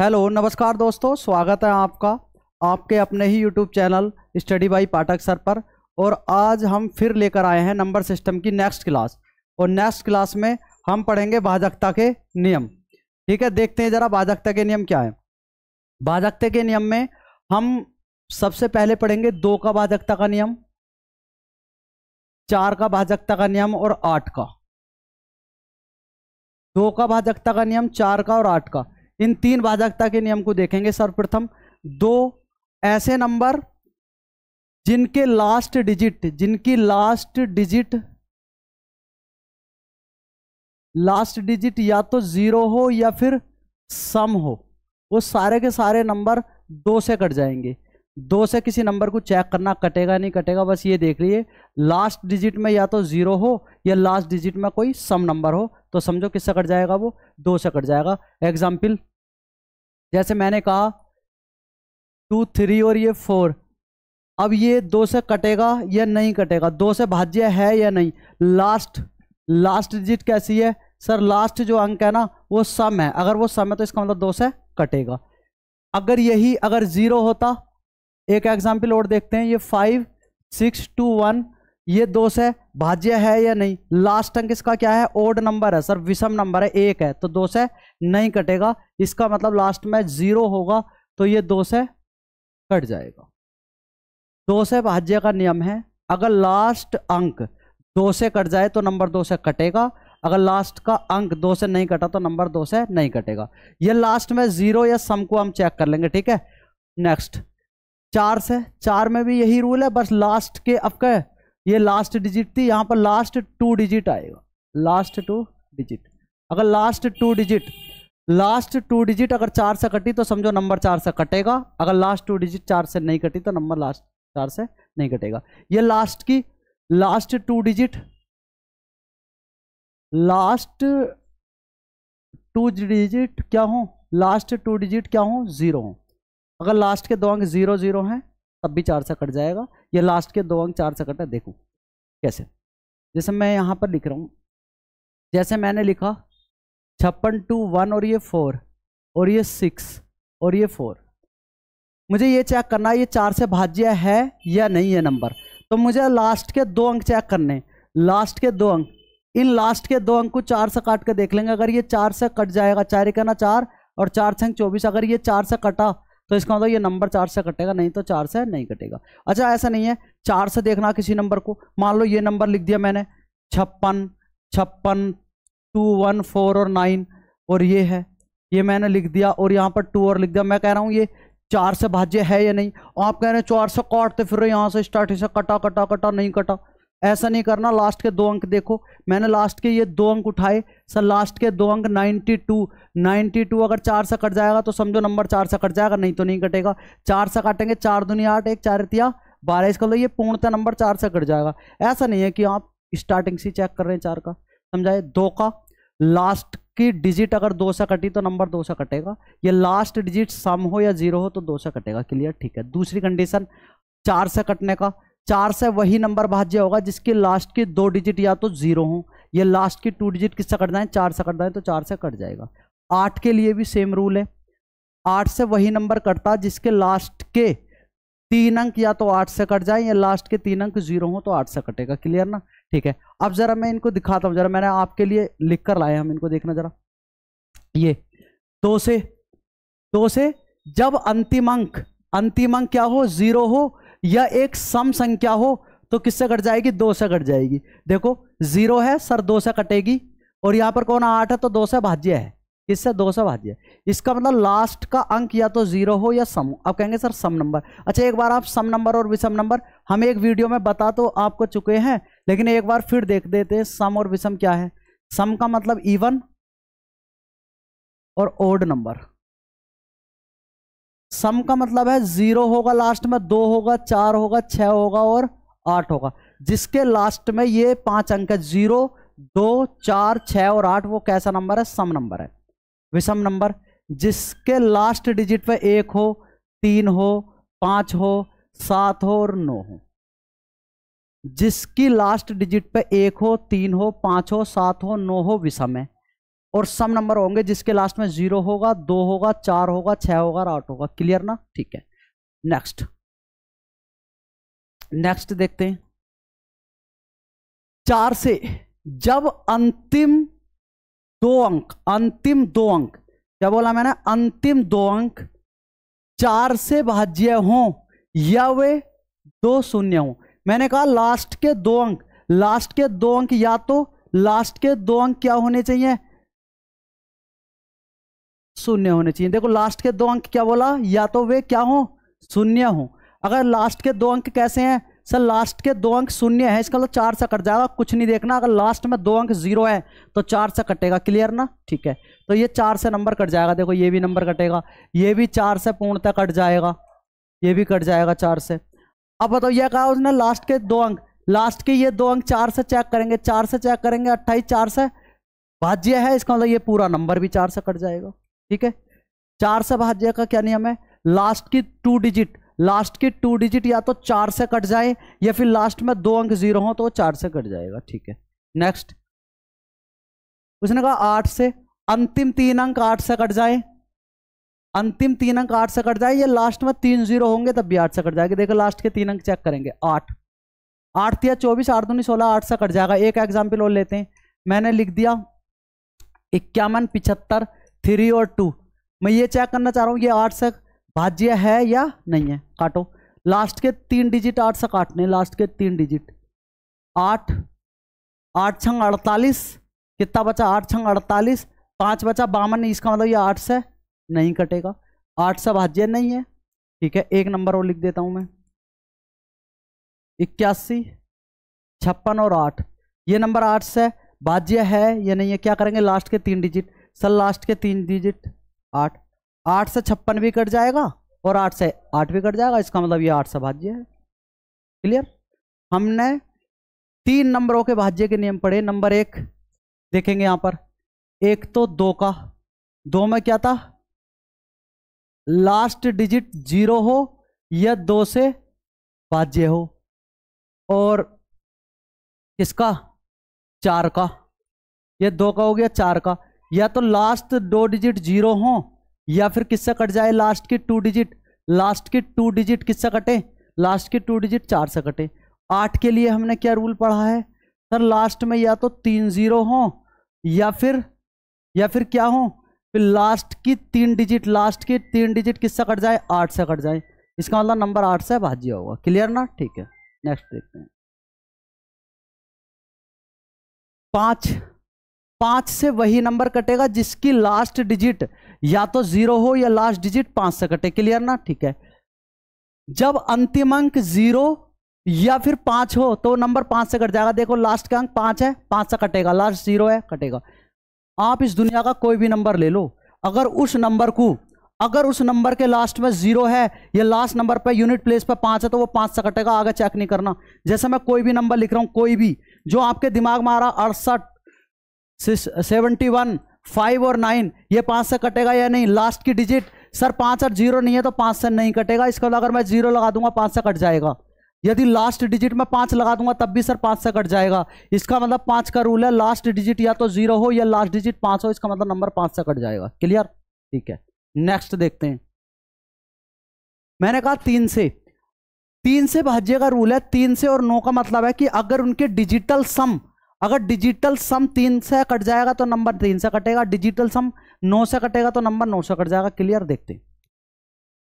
hello नमस्कार दोस्तों स्वागत है आपका आपके अपने ही YouTube channel study by Pathak sir पर और आज हम फिर लेकर आए हैं नंबर सिस्टम की नेक्स्ट क्लास और नेक्स्ट क्लास में हम पढ़ेंगे भाजकता के नियम ठीक है देखते हैं ज़रा भाजकता के नियम क्या है भाजकता के नियम में हम सबसे पहले पढ़ेंगे दो का भाजकता का नियम चार का भाजकता का नियम और आठ का दो का भाजकता का नियम चार का और आठ का इन तीन बाधकता के नियम को देखेंगे सर्वप्रथम दो ऐसे नंबर जिनके लास्ट डिजिट जिनकी लास्ट डिजिट लास्ट डिजिट या तो ज़ीरो हो या फिर सम हो वो सारे के सारे नंबर दो से कट जाएंगे दो से किसी नंबर को चेक करना कटेगा नहीं कटेगा बस ये देख लीजिए लास्ट डिजिट में या तो ज़ीरो हो या लास्ट डिजिट में कोई सम नंबर हो तो समझो किससे कट जाएगा वो दो से कट जाएगा एग्जाम्पल जैसे मैंने कहा टू थ्री और ये फोर अब ये दो से कटेगा या नहीं कटेगा दो से भाज्य है या नहीं लास्ट लास्ट डिजिट कैसी है सर लास्ट जो अंक है ना वो सम है अगर वो सम है तो इसका मतलब दो से कटेगा अगर यही अगर ज़ीरो होता एक एग्जाम्पल और देखते हैं ये फाइव सिक्स टू वन ये दोष है भाज्य है या नहीं लास्ट अंक इसका क्या है ओड नंबर है सर विषम नंबर है एक है तो दोष है नहीं कटेगा इसका मतलब लास्ट में जीरो होगा तो ये दोष है कट जाएगा दोष है भाज्य का नियम है अगर लास्ट अंक दो से कट जाए तो नंबर दो से कटेगा अगर लास्ट का अंक दो से नहीं कटा तो नंबर दो से नहीं कटेगा ये लास्ट में जीरो या सम को हम चेक कर लेंगे ठीक है नेक्स्ट चार से चार में भी यही रूल है बस लास्ट के आपका ये लास्ट डिजिट थी यहाँ पर लास्ट टू डिजिट आएगा लास्ट टू डिजिट अगर last two digit last two digit अगर चार से कटी तो समझो नंबर चार से कटेगा अगर लास्ट टू डिजिट चार से नहीं कटी तो नंबर लास्ट चार से नहीं कटेगा ये लास्ट की last two digit last two digit क्या हो लास्ट टू डिजिट क्या हो जीरो हो अगर लास्ट के दो अंक जीरो जीरो हैं तब भी चार से कट जाएगा ये लास्ट के दो अंक चार से कटा देखो कैसे जैसे मैं यहाँ पर लिख रहा हूँ जैसे मैंने लिखा छप्पन टू वन और ये फोर और ये सिक्स और ये फोर मुझे ये चेक करना है ये चार से भाज्य है या नहीं है नंबर तो मुझे लास्ट के दो अंक चेक करने लास्ट के दो अंक इन लास्ट के दो अंक को चार से काट के देख लेंगे अगर ये चार से कट जाएगा चार कहना चार और चार अंक चौबीस अगर ये चार से कटा तो इसका मतलब ये नंबर चार से कटेगा नहीं तो चार से नहीं कटेगा अच्छा ऐसा नहीं है चार से देखना किसी नंबर को मान लो ये नंबर लिख दिया मैंने छप्पन छप्पन टू वन फोर और नाइन और ये है ये मैंने लिख दिया और यहाँ पर टू और लिख दिया मैं कह रहा हूँ ये चार से भाज्य है या नहीं आप कह रहे हैं चार से काटते तो फिर तो यहाँ से स्टार्ट से कटा कटा कटा नहीं कटा ऐसा नहीं करना लास्ट के दो अंक देखो मैंने लास्ट के ये दो अंक उठाए सर लास्ट के दो अंक 92 92 अगर चार से कट जाएगा तो समझो नंबर चार से कट जाएगा नहीं तो नहीं कटेगा चार से काटेंगे चार दुनिया आठ एक चार रितिया बारह इसका लो ये पूर्णतः नंबर चार से कट जाएगा ऐसा नहीं है कि आप स्टार्टिंग से चेक कर रहे हैं चार का समझाए दो का लास्ट की डिजिट अगर दो से कटी तो नंबर दो से कटेगा ये लास्ट डिजिट सम हो या जीरो हो तो दो से कटेगा क्लियर ठीक है दूसरी कंडीशन चार से कटने का चार से वही नंबर भाज्य होगा जिसके लास्ट के दो डिजिट या तो जीरो हों या लास्ट के टू डिजिट किससे कट जाए चार से कट जाए तो चार से कट जाएगा आठ के लिए भी सेम रूल है आठ से वही नंबर कटता जिसके लास्ट के तीन अंक या तो आठ से कट जाए या लास्ट के तीन अंक जीरो हो तो आठ से कटेगा क्लियर ना ठीक है अब जरा मैं इनको दिखाता हूं जरा मैंने आपके लिए लिख कर लाए हम इनको देखना जरा ये दो से दो से जब अंतिम अंक अंतिम अंक क्या हो जीरो हो या एक सम संख्या हो तो किससे कट जाएगी दो से कट जाएगी देखो जीरो है सर दो से कटेगी और यहां पर कौन आठ है तो दो से भाज्य है किससे दो से भाज्य इसका मतलब लास्ट का अंक या तो जीरो हो या सम आप कहेंगे सर सम नंबर अच्छा एक बार आप सम नंबर और विषम नंबर हम एक वीडियो में बता तो आपको चुके हैं लेकिन एक बार फिर देख देते हैं सम और विषम क्या है सम का मतलब इवन और ओड नंबर सम का मतलब है जीरो होगा लास्ट में दो होगा चार होगा छ होगा और आठ होगा जिसके लास्ट में ये पांच अंक है जीरो दो चार छ और आठ वो कैसा नंबर है सम नंबर है विषम नंबर जिसके लास्ट डिजिट पे एक हो तीन हो पांच हो सात हो और नौ हो जिसकी लास्ट डिजिट पे एक हो तीन हो पांच हो सात हो नौ हो विषम है और सम नंबर होंगे जिसके लास्ट में जीरो होगा दो होगा चार होगा छह होगा आठ होगा क्लियर ना ठीक है नेक्स्ट नेक्स्ट देखते हैं चार से जब अंतिम दो अंक अंतिम दो अंक क्या बोला मैंने अंतिम दो अंक चार से भाज्य हो या वे दो शून्य हो मैंने कहा लास्ट के दो अंक लास्ट के दो अंक या तो लास्ट के दो अंक क्या होने चाहिए शून्य होने चाहिए देखो लास्ट के दो अंक क्या बोला या तो वे क्या हो शून्य हो अगर लास्ट के दो अंक कैसे हैं सर लास्ट के दो अंक शून्य है इसका मतलब चार से कट जाएगा कुछ नहीं देखना अगर लास्ट में दो अंक जीरो है तो चार से कटेगा क्लियर ना ठीक है तो ये चार से नंबर कट जाएगा देखो ये भी नंबर कटेगा ये भी चार से पूर्णतः कट जाएगा ये भी कट जाएगा चार से अब बताओ यह कहा उसने लास्ट के दो अंक लास्ट के ये दो अंक चार से चेक करेंगे चार से चेक करेंगे अट्ठाईस चार से भाज्य है इसका मतलब ये पूरा नंबर भी चार से कट जाएगा ठीक है चार से भाज्य का क्या नियम है लास्ट की टू डिजिट लास्ट की टू डिजिट या तो चार से कट जाए या फिर लास्ट में दो अंक जीरो हो तो वो चार से कट जाएगा ठीक है नेक्स्ट उसने कहा आठ से अंतिम तीन अंक आठ से कट जाए अंतिम तीन अंक आठ से कट जाए या लास्ट में तीन जीरो होंगे तब भी आठ से कट जाएगा देखो लास्ट के तीन अंक चेक करेंगे आठ आठ या चौबीस आठ दूनी सोलह आठ से कट जाएगा एक एग्जाम्पल और लेते हैं मैंने लिख दिया इक्यावन पिछहत्तर थ्री और टू मैं ये चेक करना चाह रहा हूँ ये आठ से भाज्य है या नहीं है काटो लास्ट के तीन डिजिट आठ से काटने लास्ट के तीन डिजिट आठ आठ छंग अड़तालीस कितना बचा आठ छंग अड़तालीस पाँच बचा बावन इसका मतलब ये आठ से नहीं कटेगा आठ से भाज्य नहीं है ठीक है एक नंबर और लिख देता हूँ मैं इक्यासी छप्पन और आठ ये नंबर आठ से भाज्य है या नहीं है क्या करेंगे लास्ट के तीन डिजिट सर लास्ट के तीन डिजिट आठ आठ से छप्पन भी कट जाएगा और आठ से आठ भी कट जाएगा इसका मतलब ये आठ से भाज्य है क्लियर हमने तीन नंबरों के भाज्य के नियम पढ़े नंबर एक देखेंगे यहाँ पर एक तो दो का दो में क्या था लास्ट डिजिट जीरो हो या दो से भाज्य हो और किसका चार का ये दो का हो गया चार का या तो लास्ट दो डिजिट जीरो हो या फिर किससे कट जाए लास्ट की टू डिजिट लास्ट की टू डिजिट किससे कटे लास्ट की टू डिजिट चार से कटे आठ के लिए हमने क्या रूल पढ़ा है सर लास्ट में या तो तीन जीरो हो या फिर या फिर क्या हो फिर लास्ट की तीन डिजिट लास्ट की तीन डिजिट किससे कट जाए आठ से कट जाए इसका मतलब नंबर आठ से भाज्य होगा क्लियर ना ठीक है नेक्स्ट देखते हैं पांच पांच से वही नंबर कटेगा जिसकी लास्ट डिजिट या तो जीरो हो या लास्ट डिजिट पांच से कटे क्लियर ना ठीक है जब अंतिम अंक जीरो या फिर पांच हो तो नंबर पांच से कट जाएगा देखो लास्ट का अंक पांच है पांच से कटेगा लास्ट जीरो है कटेगा आप इस दुनिया का कोई भी नंबर ले लो अगर उस नंबर को अगर उस नंबर के लास्ट में जीरो है या लास्ट नंबर पर यूनिट प्लेस पर पांच है तो वो पांच से कटेगा आगे चेक नहीं करना जैसे मैं कोई भी नंबर लिख रहा हूं कोई भी जो आपके दिमाग में आ रहा अड़सठ सेवेंटी वन फाइव और नाइन ये पाँच से कटेगा या नहीं लास्ट की डिजिट सर पाँच और जीरो नहीं है तो पाँच से नहीं कटेगा इसके बाद मतलब अगर मैं जीरो लगा दूंगा पाँच से कट जाएगा यदि लास्ट डिजिट में पाँच लगा दूंगा तब भी सर पाँच से कट जाएगा इसका मतलब पाँच का रूल है लास्ट डिजिट या तो जीरो हो या लास्ट डिजिट पाँच हो इसका मतलब नंबर पाँच से कट जाएगा क्लियर ठीक है नेक्स्ट देखते हैं मैंने कहा तीन से तीन से भाज्य का रूल है तीन से और नौ का मतलब है कि अगर उनके डिजिटल सम अगर डिजिटल सम तीन से कट जाएगा तो नंबर तीन से कटेगा डिजिटल सम नौ से कटेगा तो नंबर नौ से कट जाएगा क्लियर देखते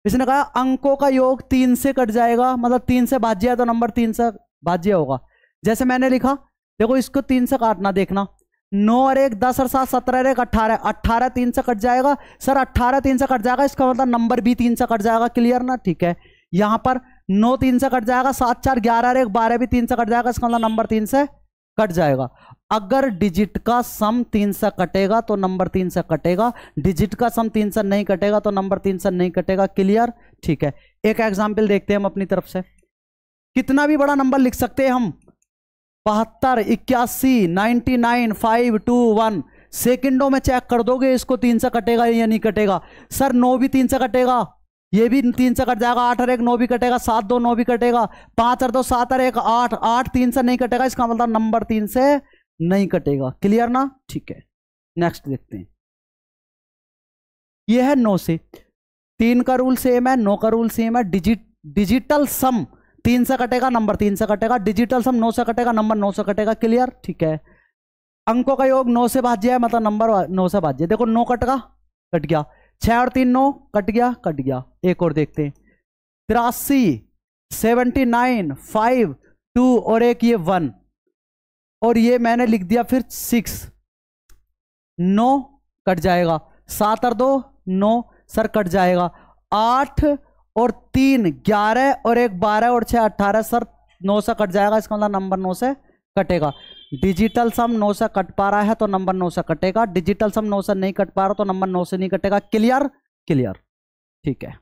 इसने कहा अंकों का योग तीन से कट जाएगा मतलब तीन से भाज्य है तो नंबर तीन से भाज्य होगा जैसे मैंने लिखा देखो इसको तीन से काटना देखना नौ और एक दस और सात सत्रह और एक अट्ठारह अट्ठारह तीन से कट जाएगा सर अट्ठारह तीन से कट जाएगा इसका मतलब नंबर भी तीन से कट जाएगा क्लियर ना ठीक है यहां पर नौ तीन से कट जाएगा सात चार ग्यारह और एक बारह भी तीन से कट जाएगा इसका मतलब नंबर तीन से कट जाएगा अगर डिजिट का सम तीन सा कटेगा तो नंबर तीन सा कटेगा डिजिट का सम तीन सा नहीं कटेगा तो नंबर तीन सा नहीं कटेगा क्लियर ठीक है एक एग्जाम्पल देखते हैं हम अपनी तरफ से कितना भी बड़ा नंबर लिख सकते हैं हम बहत्तर इक्यासी ninety nine five two one सेकेंडों में चेक कर दोगे इसको तीन सा कटेगा या नहीं कटेगा सर नौ भी तीन सा कटेगा ये भी तीन से कट जाएगा आठ और एक नौ भी कटेगा सात दो नौ भी कटेगा पांच और दो सात और एक आठ आठ तीन से नहीं कटेगा इसका मतलब नंबर तीन से नहीं कटेगा क्लियर ना ठीक है नेक्स्ट देखते हैं ये है नौ से तीन का रूल सेम है नौ का रूल सेम है डिजिट डिजिटल सम तीन से कटेगा नंबर तीन से कटेगा डिजिटल सम नौ से कटेगा नंबर नौ से कटेगा क्लियर ठीक है अंकों का योग नौ से भाज्य है मतलब नंबर नौ से भाज्य देखो नौ कटगा कट गया छह और तीन नौ कट गया कट गया एक और देखते हैं तिरासी सेवेंटी नाइन फाइव टू और एक ये वन और ये मैंने लिख दिया फिर सिक्स नौ कट जाएगा सात और दो नौ सर कट जाएगा आठ और तीन ग्यारह और एक बारह और छह अट्ठारह सर नौ से कट जाएगा इसका मतलब नंबर नौ से कटेगा डिजिटल सम नौ से कट पा रहा है तो नंबर नौ से कटेगा डिजिटल सम नौ से नहीं कट पा रहा तो नंबर नौ से नहीं कटेगा क्लियर क्लियर ठीक है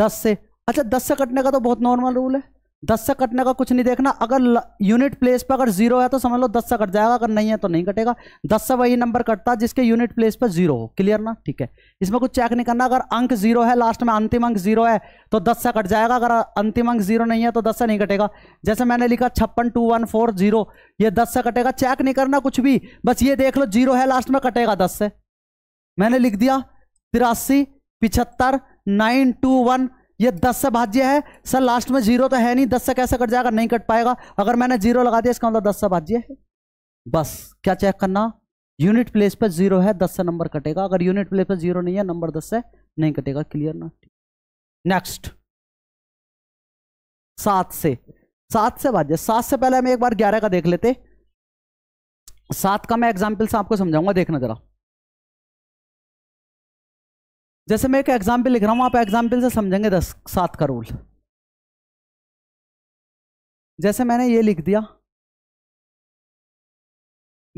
दस से अच्छा दस से कटने का तो बहुत नॉर्मल रूल है दस से कटने का कुछ नहीं देखना अगर यूनिट प्लेस पर अगर जीरो है तो समझ लो दस से कट जाएगा अगर नहीं है तो नहीं कटेगा दस से वही नंबर कटता है जिसके यूनिट प्लेस पर जीरो हो क्लियर ना ठीक है इसमें कुछ चेक नहीं करना अगर अंक जीरो है लास्ट में अंतिम अंक जीरो है तो दस से कट जाएगा अगर अंतिम अंक जीरो नहीं है तो दस से नहीं कटेगा जैसे मैंने लिखा छप्पन टू वन फोर जीरो ये दस से कटेगा चेक नहीं करना कुछ भी बस ये देख लो जीरो है लास्ट में कटेगा दस से मैंने लिख दिया तिरासी पिछहत्तर नाइन टू वन ये दस से भाज्य है सर लास्ट में जीरो तो है नहीं दस से कैसे कट जाएगा नहीं कट पाएगा अगर मैंने जीरो लगा दिया इसका मतलब दस से भाज्य है बस क्या चेक करना यूनिट प्लेस पर जीरो है दस से नंबर कटेगा अगर यूनिट प्लेस पर जीरो नहीं है नंबर दस से नहीं कटेगा क्लियर ना नेक्स्ट सात से सात से भाज्य सात से पहले हम एक बार ग्यारह का देख लेते सात का मैं एग्जाम्पल से आपको समझाऊंगा देखना जरा जैसे मैं एक एग्जाम्पल लिख रहा हूं आप एग्जाम्पल से समझेंगे दस सात का रूल जैसे मैंने ये लिख दिया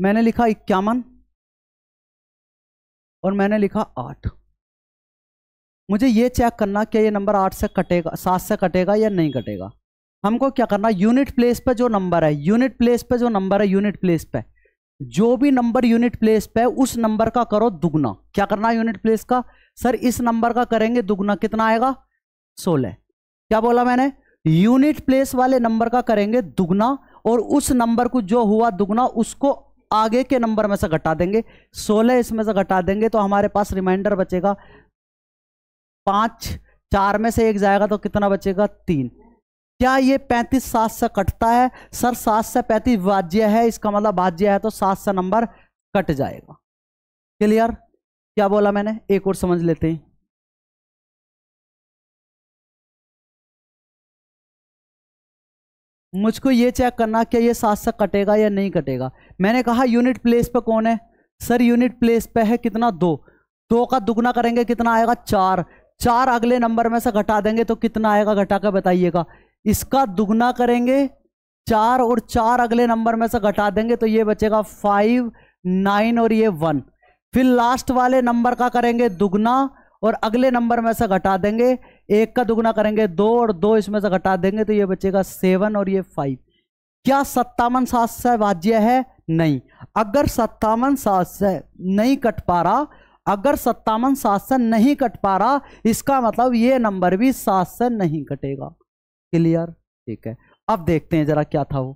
मैंने लिखा इक्यावन और मैंने लिखा आठ मुझे ये चेक करना क्या ये नंबर आठ से कटेगा सात से कटेगा या नहीं कटेगा हमको क्या करना यूनिट प्लेस पे जो नंबर है यूनिट प्लेस पे जो नंबर है यूनिट प्लेस पे जो भी नंबर यूनिट प्लेस पे उस नंबर का करो दुगना क्या करना है यूनिट प्लेस का सर इस नंबर का करेंगे दुगना कितना आएगा सोलह क्या बोला मैंने यूनिट प्लेस वाले नंबर का करेंगे दुगना और उस नंबर को जो हुआ दुगना उसको आगे के नंबर में से घटा देंगे सोलह इसमें से घटा देंगे तो हमारे पास रिमाइंडर बचेगा पांच चार में से एक जाएगा तो कितना बचेगा तीन क्या ये पैंतीस सात से कटता है सर सात से पैंतीस वाज्य है इसका मतलब भाज्य है तो सात से नंबर कट जाएगा क्लियर क्या बोला मैंने एक और समझ लेते हैं मुझको ये चेक करना क्या ये सात से कटेगा या नहीं कटेगा मैंने कहा यूनिट प्लेस पे कौन है सर यूनिट प्लेस पे है कितना दो दो का दुगना करेंगे कितना आएगा चार चार अगले नंबर में से घटा देंगे तो कितना आएगा घटा कर बताइएगा इसका दुगना करेंगे चार और चार अगले नंबर में से घटा देंगे तो ये बचेगा फाइव नाइन और ये वन फिर लास्ट वाले नंबर का करेंगे दुगना और अगले नंबर में से घटा देंगे एक का दुगना करेंगे दो और दो इसमें से घटा देंगे तो ये बचेगा सेवन और ये फाइव क्या सत्तावन सात सौ वाज्य है नहीं अगर सत्तावन सात सौ नहीं कट पा रहा अगर सत्तावन सात सौ नहीं कट पा रहा इसका मतलब ये नंबर भी सात सौ नहीं कटेगा क्लियर ठीक है अब देखते हैं जरा क्या था वो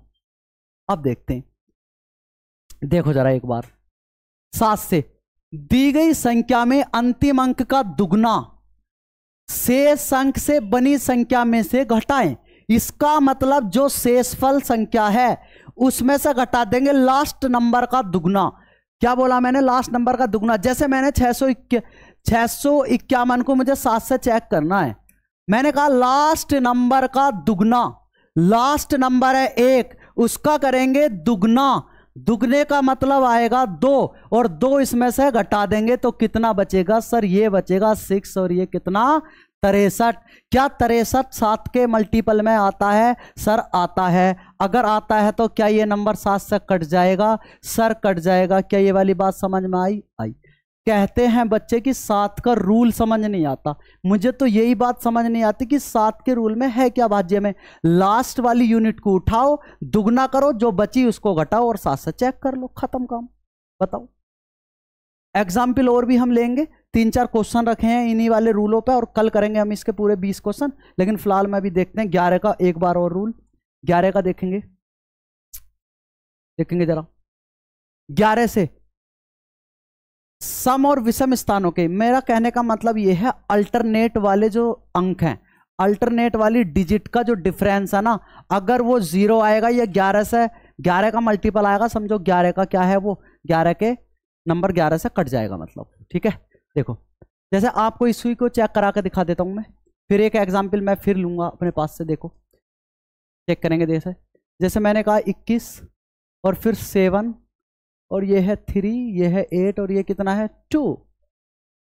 अब देखते हैं देखो जरा एक बार सात से दी गई संख्या में अंतिम अंक का दुगना शेष अंक से बनी संख्या में से घटाएं इसका मतलब जो शेषफल संख्या है उसमें से घटा देंगे लास्ट नंबर का दुगना क्या बोला मैंने लास्ट नंबर का दुगना जैसे मैंने छह सौ इक्यावन को मुझे सात से चेक करना है मैंने कहा लास्ट नंबर का दुगना लास्ट नंबर है एक उसका करेंगे दुगना दुगने का मतलब आएगा दो और दो इसमें से घटा देंगे तो कितना बचेगा सर ये बचेगा सिक्स और ये कितना तिरसठ क्या तिरसठ सात के मल्टीपल में आता है सर आता है अगर आता है तो क्या ये नंबर सात से कट जाएगा सर कट जाएगा क्या ये वाली बात समझ में आई आई कहते हैं बच्चे कि सात का रूल समझ नहीं आता मुझे तो यही बात समझ नहीं आती कि सात के रूल में है क्या भाज्य में लास्ट वाली यूनिट को उठाओ दुगना करो जो बची उसको घटाओ और सात से चेक कर लो खत्म काम बताओ एग्जाम्पल और भी हम लेंगे तीन चार क्वेश्चन रखे हैं इन्हीं वाले रूलों पे और कल करेंगे हम इसके पूरे बीस क्वेश्चन लेकिन फिलहाल में अभी देखते हैं ग्यारह का एक बार और रूल ग्यारह का देखेंगे देखेंगे जरा ग्यारह से सम और विषम स्थानों के मेरा कहने का मतलब यह है अल्टरनेट वाले जो अंक हैं अल्टरनेट वाली डिजिट का जो डिफरेंस है ना अगर वो जीरो आएगा या ग्यारह से ग्यारह का मल्टीपल आएगा समझो ग्यारह का क्या है वो ग्यारह के नंबर ग्यारह से कट जाएगा मतलब ठीक है देखो जैसे आपको इस सुई को चेक करा के दिखा देता हूँ मैं फिर एक एग्जाम्पल मैं फिर लूंगा अपने पास से देखो चेक करेंगे जैसे जैसे मैंने कहा इक्कीस और फिर सेवन और ये है थ्री ये है एट और ये कितना है टू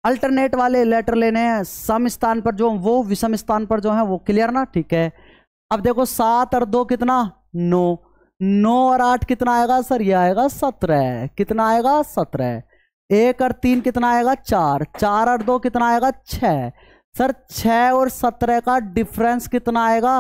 अल्टरनेट वाले लेटर लेने हैं सम स्थान पर जो वो विषम स्थान पर जो है वो क्लियर ना ठीक है अब देखो सात और दो कितना नौ नौ और आठ कितना आएगा सर ये आएगा सत्रह कितना आएगा सत्रह एक और तीन कितना आएगा चार चार और दो कितना आएगा छ सर छ और सत्रह का डिफरेंस कितना आएगा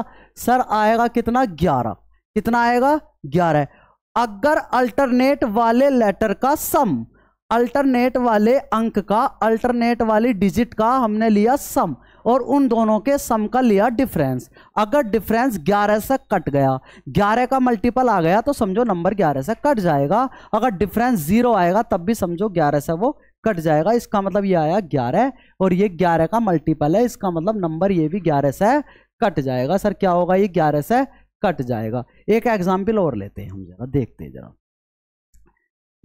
सर आएगा कितना ग्यारह कितना आएगा ग्यारह अगर अल्टरनेट वाले लेटर का सम अल्टरनेट वाले अंक का अल्टरनेट वाली डिजिट का हमने लिया सम और उन दोनों के सम का लिया डिफरेंस अगर डिफरेंस 11 से कट गया 11 का मल्टीपल आ गया तो समझो नंबर 11 से कट जाएगा अगर डिफरेंस जीरो आएगा तब भी समझो 11 से वो कट जाएगा इसका मतलब ये आया 11 और ये 11 का मल्टीपल है इसका मतलब नंबर ये भी 11 से कट जाएगा सर क्या होगा ये 11 से कट जाएगा एक एग्जाम्पल और लेते हैं हम जरा देखते हैं जरा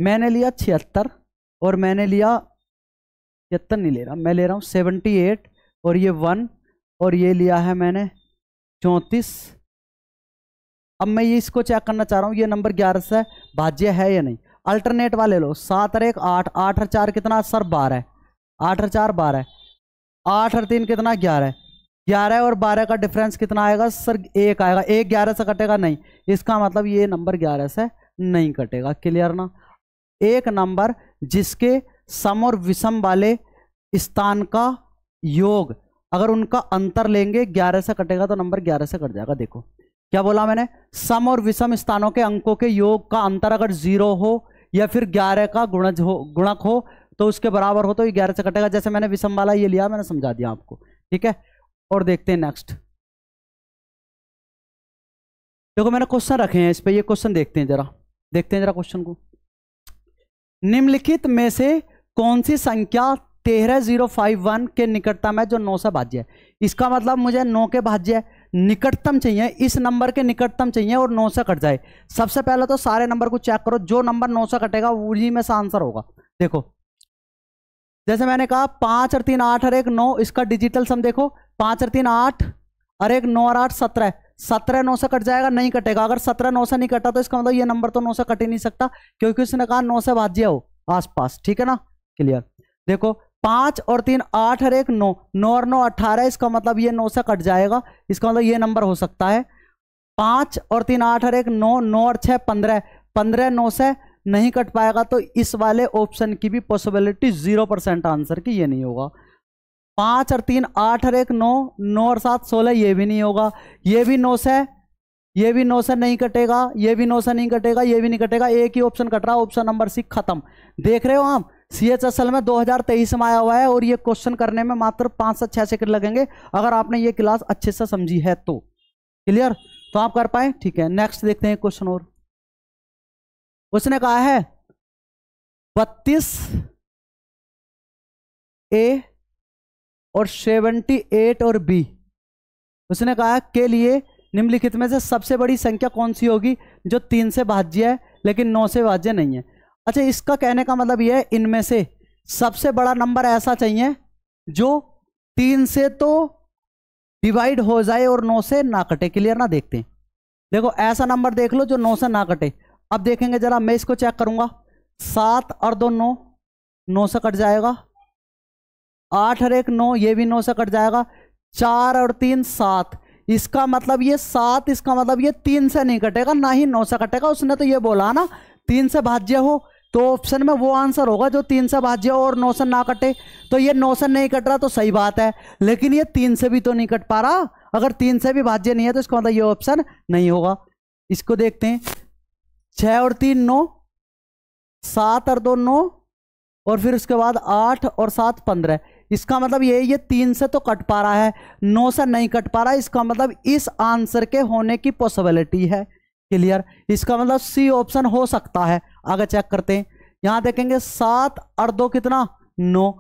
मैंने लिया छिहत्तर और मैंने लिया छिहत्तर नहीं ले रहा मैं ले रहा हूँ सेवेंटी एट और ये वन और ये लिया है मैंने चौंतीस अब मैं ये इसको चेक करना चाह रहा हूँ ये नंबर ग्यारह से भाज्य है या नहीं अल्टरनेट वाले लो सात और एक आठ आठ और चार कितना सर बारह आठ और चार बारह आठ और तीन कितना ग्यारह ग्यारह और बारह का डिफरेंस कितना आएगा सर एक आएगा एक ग्यारह से कटेगा नहीं इसका मतलब ये नंबर ग्यारह से नहीं कटेगा क्लियर ना एक नंबर जिसके सम और विषम वाले स्थान का योग अगर उनका अंतर लेंगे ग्यारह से कटेगा तो नंबर ग्यारह से कट जाएगा देखो क्या बोला मैंने सम और विषम स्थानों के अंकों के योग का अंतर अगर जीरो हो या फिर ग्यारह का गुणज हो गुणक हो तो उसके बराबर हो तो ये ग्यारह से कटेगा जैसे मैंने विषम वाला ये लिया मैंने समझा दिया आपको ठीक है और देखते हैं नेक्स्ट देखो मैंने क्वेश्चन रखे हैं इस पर ये क्वेश्चन देखते हैं जरा देखते हैं जरा क्वेश्चन को निम्नलिखित में से कौन सी संख्या तेरह जीरो फाइव वन के निकटतम है जो नौ से भाज्य है इसका मतलब मुझे नौ के भाज्य निकटतम चाहिए इस नंबर के निकटतम चाहिए और नौ से कट जाए सबसे पहले तो सारे नंबर को चेक करो जो नंबर नौ से कटेगा उन्हीं में से आंसर होगा देखो जैसे मैंने कहा पांच और तीन आठ और एक नौ इसका डिजिटल सम देखो पांच और तीन आठ और एक नौ और आठ सत्रह सत्रह नौ से कट जाएगा नहीं कटेगा अगर सत्रह नौ से नहीं कटा तो इसका मतलब ये नंबर तो नौ से कट ही नहीं सकता क्योंकि उसने कहा नौ से भाज्य हो आसपास ठीक है ना क्लियर देखो पांच और तीन आठ और एक नौ नौ और नौ अट्ठारह इसका मतलब ये नौ से कट जाएगा इसका मतलब ये नंबर हो सकता है पांच और तीन आठ और एक नौ नौ और छह पंद्रह पंद्रह नौ से नहीं कट पाएगा तो इस वाले ऑप्शन की भी पॉसिबिलिटी जीरो परसेंट आंसर की ये नहीं होगा पांच और तीन आठ और एक नौ नौ और सात सोलह ये भी नहीं होगा ये भी नौ से ये भी नौ से नहीं कटेगा ये भी नौ से नहीं कटेगा ये भी नहीं कटेगा एक ही ऑप्शन कट रहा है ऑप्शन नंबर सी खत्म देख रहे हो आप सी एच एस एल में दो हजार तेईस में आया हुआ है और ये क्वेश्चन करने में मात्र पांच से छह सेकंड लगेंगे अगर आपने ये क्लास अच्छे से समझी है तो क्लियर तो आप कर पाए ठीक है नेक्स्ट देखते हैं क्वेश्चन और उसने कहा है बत्तीस ए और सेवेंटी एट और बी उसने कहा के लिए निम्नलिखित में से सबसे बड़ी संख्या कौन सी होगी जो तीन से भाज्य है लेकिन नौ से भाज्य नहीं है अच्छा इसका कहने का मतलब यह है इनमें से सबसे बड़ा नंबर ऐसा चाहिए जो तीन से तो डिवाइड हो जाए और नौ से ना कटे क्लियर ना देखते देखो ऐसा नंबर देख लो जो नौ से ना कटे अब देखेंगे ज़रा मैं इसको चेक करूंगा सात और दो नौ नौ से कट जाएगा आठ और एक नौ ये भी नौ से कट जाएगा चार और तीन सात इसका मतलब ये सात इसका मतलब ये तीन से नहीं कटेगा ना ही नौ से कटेगा उसने तो ये बोला ना तीन से भाज्य हो तो ऑप्शन में वो आंसर होगा जो तीन से भाज्य हो और नौ से ना कटे तो ये नौ से नहीं कट रहा तो सही बात है लेकिन ये तीन से भी तो नहीं कट पा रहा अगर तीन से भी भाज्य नहीं है तो इसका मतलब ये ऑप्शन नहीं होगा इसको देखते हैं छः और तीन नौ सात और दो नौ और फिर उसके बाद आठ और सात पंद्रह इसका मतलब ये ये तीन से तो कट पा रहा है नौ से नहीं कट पा रहा है इसका मतलब इस आंसर के होने की पॉसिबिलिटी है क्लियर इसका मतलब सी ऑप्शन हो सकता है आगे चेक करते हैं यहाँ देखेंगे सात और दो कितना नौ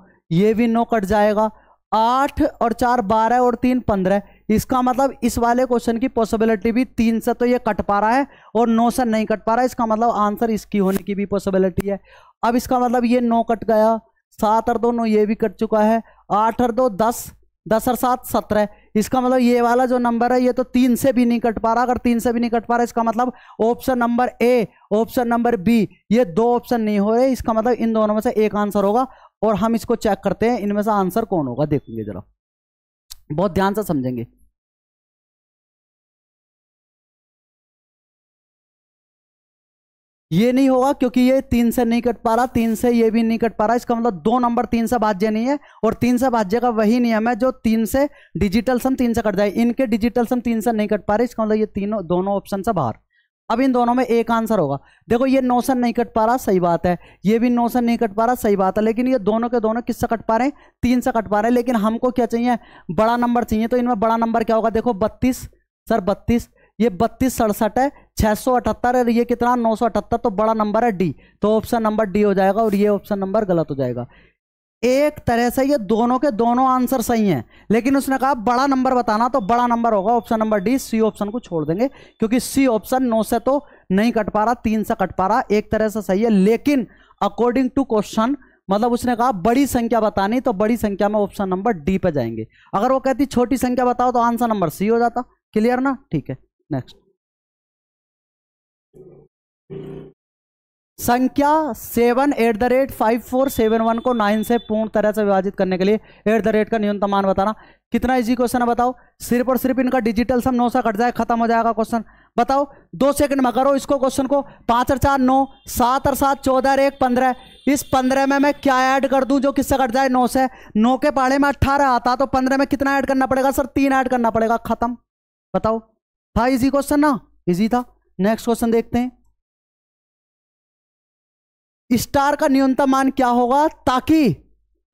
ये भी नौ कट जाएगा आठ और चार बारह और तीन पंद्रह इसका मतलब इस वाले क्वेश्चन की पॉसिबिलिटी भी तीन से तो ये कट पा रहा है और नौ से नहीं कट पा रहा है इसका मतलब आंसर इसकी होने की भी पॉसिबिलिटी है अब इसका मतलब ये नौ कट गया सात और दो नौ ये भी कट चुका है आठ और दो दस दस और सात सत्रह इसका मतलब ये वाला जो नंबर है ये तो तीन से भी नहीं कट पा रहा अगर तीन से भी नहीं कट पा रहा इसका मतलब option number A option number B ये दो ऑप्शन नहीं हो रहे इसका मतलब इन दोनों में से एक आंसर होगा और हम इसको चेक करते हैं इनमें से आंसर कौन होगा देखेंगे जरा बहुत ध्यान से समझेंगे ये नहीं होगा क्योंकि ये तीन से नहीं कट पा रहा तीन से ये भी नहीं कट पा रहा इसका मतलब दो नंबर तीन से भाज्य नहीं है और तीन से भाज्य का वही नियम है जो तीन से डिजिटल सम तीन से कट जाए इनके डिजिटल सम तीन से नहीं कट पा रहे इसका मतलब ये तीनों दोनों ऑप्शन से बाहर अब इन दोनों में एक आंसर होगा देखो ये नौसन नहीं कट पा रहा सही बात है ये भी नौसन नहीं कट पा रहा सही बात है लेकिन ये दोनों के दोनों किससे कट पा रहे हैं तीन से कट पा रहे हैं लेकिन हमको क्या चाहिए बड़ा नंबर चाहिए तो इनमें बड़ा नंबर क्या होगा देखो बत्तीस सर बत्तीस ये बत्तीस सड़सठ है छः सौ अठहत्तर है ये कितना नौ सौ अठहत्तर तो बड़ा नंबर है डी तो ऑप्शन नंबर डी हो जाएगा और ये ऑप्शन नंबर गलत हो जाएगा एक तरह से ये दोनों के दोनों आंसर सही हैं लेकिन उसने कहा बड़ा नंबर बताना तो बड़ा नंबर होगा option number D C option को छोड़ देंगे क्योंकि सी ऑप्शन नौ से तो नहीं कट पा रहा तीन से कट पा रहा एक तरह से सही है लेकिन अकॉर्डिंग टू क्वेश्चन मतलब उसने कहा बड़ी संख्या बतानी तो बड़ी संख्या में ऑप्शन नंबर डी पे जाएंगे अगर वो कहती छोटी संख्या बताओ तो आंसर नंबर सी हो जाता क्लियर ना ठीक है नेक्स्ट संख्या seven eight the rate five four seven one को नाइन से पूर्ण तरह से विभाजित करने के लिए एट द रेट का न्यूनतम मान बताना कितना इजी क्वेश्चन है बताओ सिर्फ और सिर्फ इनका डिजिटल सम नौ सा कट जाए खत्म हो जाएगा क्वेश्चन बताओ दो सेकंड में करो इसको क्वेश्चन को पांच और चार नौ सात और सात चौदह और एक पंद्रह इस पंद्रह में मैं क्या ऐड कर दूं जो किससे कट जाए नौ से नौ के पहाड़े में अट्ठारह आता तो पंद्रह में कितना ऐड करना पड़ेगा सर तीन ऐड करना पड़ेगा खत्म बताओ था इजी क्वेश्चन ना इजी था नेक्स्ट क्वेश्चन देखते हैं स्टार का न्यूनतम मान क्या होगा ताकि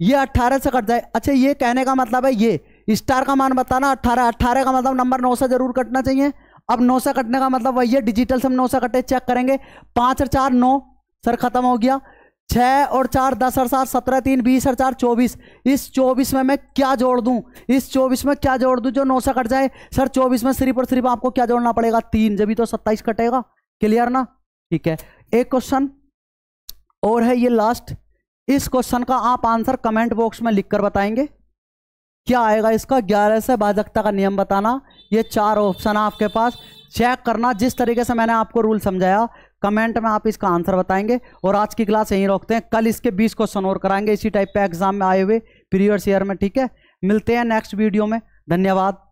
ये अट्ठारह से कट जाए अच्छा ये कहने का मतलब है ये स्टार का मान बताना अट्ठारह अट्ठारह का मतलब नंबर नौ से जरूर कटना चाहिए अब नौ से कटने का मतलब वही है डिजिटल से हम नौ से कटे चेक करेंगे पाँच और चार नौ सर खत्म हो गया छः और चार दस और सात सत्रह तीन बीस और चार चौबीस इस चौबीस में मैं क्या जोड़ दूँ इस चौबीस में क्या जोड़ दूँ जो नौ से कट जाए सर चौबीस में सिर्फ और सिर्फ आपको क्या जोड़ना पड़ेगा तीन जब तो सत्ताईस कटेगा क्लियर ना ठीक है एक क्वेश्चन और है ये लास्ट इस क्वेश्चन का आप आंसर कमेंट बॉक्स में लिखकर बताएंगे क्या आएगा इसका ग्यारह से बाधकता का नियम बताना ये चार ऑप्शन है आपके पास चेक करना जिस तरीके से मैंने आपको रूल समझाया कमेंट में आप इसका आंसर बताएंगे और आज की क्लास यहीं रोकते हैं कल इसके बीस क्वेश्चन और कराएंगे इसी टाइप के एग्जाम में आए हुए प्रीवियस ईयर में ठीक है मिलते हैं नेक्स्ट वीडियो में धन्यवाद